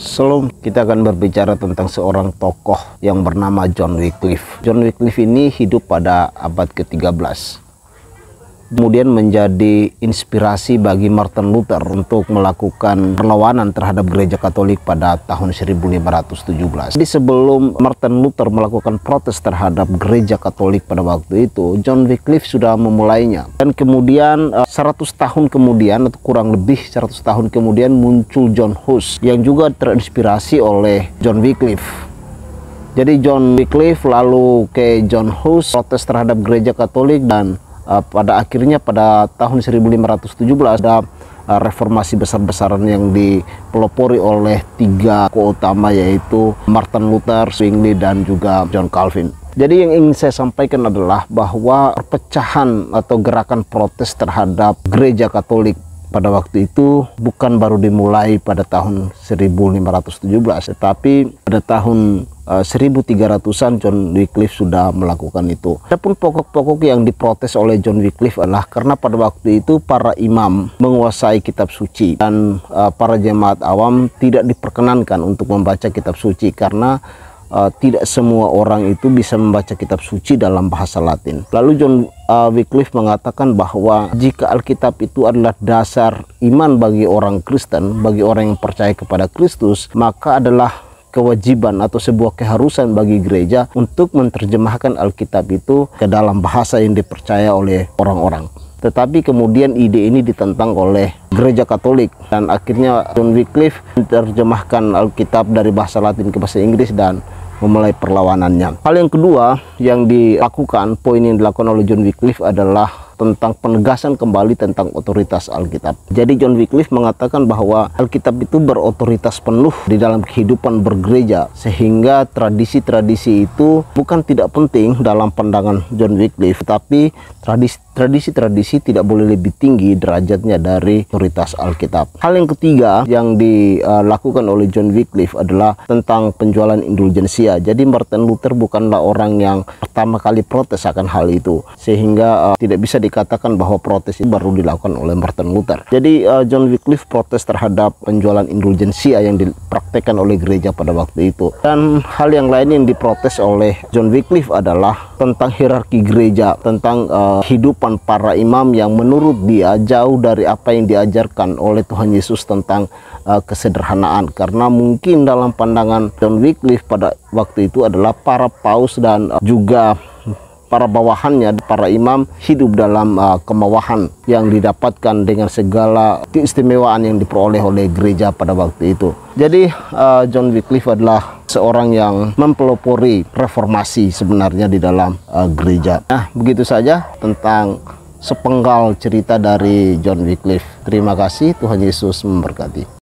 Sebelum kita akan berbicara tentang seorang tokoh yang bernama John Wycliffe. John Wycliffe ini hidup pada abad ke-13 kemudian menjadi inspirasi bagi Martin Luther untuk melakukan perlawanan terhadap gereja Katolik pada tahun 1517. Jadi sebelum Martin Luther melakukan protes terhadap gereja Katolik pada waktu itu, John Wycliffe sudah memulainya. Dan kemudian 100 eh, tahun kemudian atau kurang lebih 100 tahun kemudian muncul John Hus yang juga terinspirasi oleh John Wycliffe. Jadi John Wycliffe lalu ke John Hus protes terhadap gereja Katolik dan Eh, pada akhirnya pada tahun 1517 ada eh, reformasi besar-besaran yang dipelopori oleh tiga keutama yaitu Martin Luther, Zwingli dan juga John Calvin. Jadi yang ingin saya sampaikan adalah bahwa perpecahan atau gerakan protes terhadap gereja Katolik pada waktu itu bukan baru dimulai pada tahun 1517 tetapi pada tahun uh, eh, 1300-an John Wycliffe sudah melakukan itu. Adapun pokok-pokok yang diprotes oleh John Wycliffe adalah karena pada waktu itu para imam menguasai kitab suci dan uh, para jemaat awam tidak diperkenankan untuk membaca kitab suci karena uh, tidak semua orang itu bisa membaca kitab suci dalam bahasa Latin. Lalu John uh, Wycliffe mengatakan bahwa jika Alkitab itu adalah dasar iman bagi orang Kristen, bagi orang yang percaya kepada Kristus, maka adalah kewajiban atau sebuah keharusan bagi gereja untuk menerjemahkan Alkitab itu ke dalam bahasa yang dipercaya oleh orang-orang. Tetapi kemudian ide ini ditentang oleh gereja Katolik dan akhirnya John Wycliffe menerjemahkan Alkitab dari bahasa Latin ke bahasa Inggris dan memulai perlawanannya. Hal yang kedua yang dilakukan, poin yang dilakukan oleh John Wycliffe adalah tentang penegasan kembali tentang otoritas Alkitab. Jadi John Wycliffe mengatakan bahwa Alkitab itu berotoritas penuh di dalam kehidupan bergereja sehingga tradisi-tradisi itu bukan tidak penting dalam pandangan John Wycliffe tapi tradisi tradisi-tradisi tidak boleh lebih tinggi derajatnya dari otoritas Alkitab. Hal yang ketiga yang dilakukan oleh John Wycliffe adalah tentang penjualan indulgensia. Jadi Martin Luther bukanlah orang yang pertama kali protes akan hal itu sehingga uh, tidak bisa dikatakan bahwa protes itu baru dilakukan oleh Martin Luther. Jadi uh, John Wycliffe protes terhadap penjualan indulgensia yang dipraktekkan oleh gereja pada waktu itu. Dan hal yang lain yang diprotes oleh John Wycliffe adalah tentang hierarki gereja, tentang uh, hidupan kehidupan para imam yang menurut dia jauh dari apa yang diajarkan oleh Tuhan Yesus tentang uh, kesederhanaan karena mungkin dalam pandangan John Wycliffe pada waktu itu adalah para paus dan uh, juga para bawahannya, para imam hidup dalam uh, kemewahan yang didapatkan dengan segala keistimewaan yang diperoleh oleh gereja pada waktu itu. Jadi uh, John Wycliffe adalah seorang yang mempelopori reformasi sebenarnya di dalam uh, gereja. Nah, begitu saja tentang sepenggal cerita dari John Wycliffe. Terima kasih, Tuhan Yesus memberkati.